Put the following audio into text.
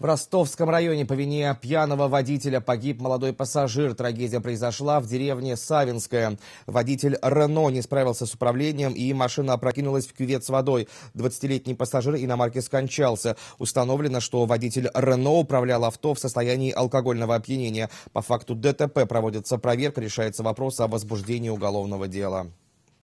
В ростовском районе по вине пьяного водителя погиб молодой пассажир. Трагедия произошла в деревне Савинская. Водитель Рено не справился с управлением и машина опрокинулась в кювет с водой. 20-летний пассажир иномарки скончался. Установлено, что водитель Рено управлял авто в состоянии алкогольного опьянения. По факту ДТП проводится проверка, решается вопрос о возбуждении уголовного дела.